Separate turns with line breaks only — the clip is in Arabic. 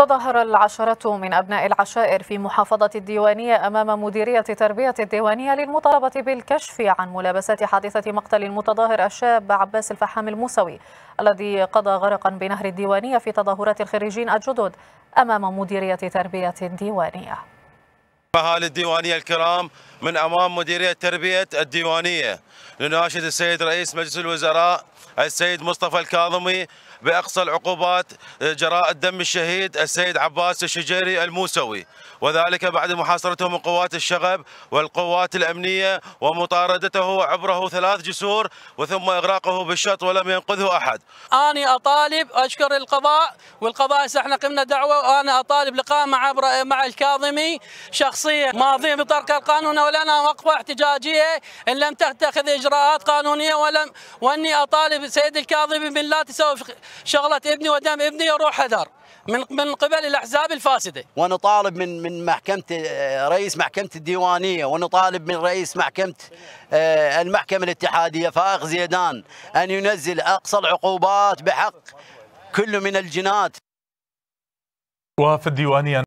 تظاهر العشرة من أبناء العشائر في محافظة الديوانية أمام مديرية تربية الديوانية للمطالبة بالكشف عن ملابسات حادثة مقتل المتظاهر الشاب عباس الفحام الموسوي الذي قضى غرقا بنهر الديوانية في تظاهرات الخريجين الجدد أمام مديرية تربية الديوانية
أهالي الديوانية الكرام من أمام مديرية تربية الديوانية نناشد السيد رئيس مجلس الوزراء السيد مصطفى الكاظمي بأقصى العقوبات جراء الدم الشهيد السيد عباس الشجيري الموسوي وذلك بعد محاصرته من قوات الشغب والقوات الأمنية ومطاردته عبره ثلاث جسور وثم إغراقه بالشط ولم ينقذه أحد
أنا أطالب أشكر القضاء والقضاء احنا قمنا دعوة وأنا أطالب لقاء مع مع الكاظمي شخص شخصية ماضية بطرق القانون ولنا وقفة احتجاجية إن لم تتخذ إجراءات قانونية ولم وأني أطالب سيد الكاظمي بن لا تسوي شغلة ابني ودم ابني يروح حذر من من قبل الاحزاب الفاسده
ونطالب من من محكمه آه، رئيس محكمه الديوانيه ونطالب من رئيس محكمه آه، المحكمه الاتحاديه فائق زيدان ان ينزل اقصى العقوبات بحق كل من الجنات
وفي الديوانيه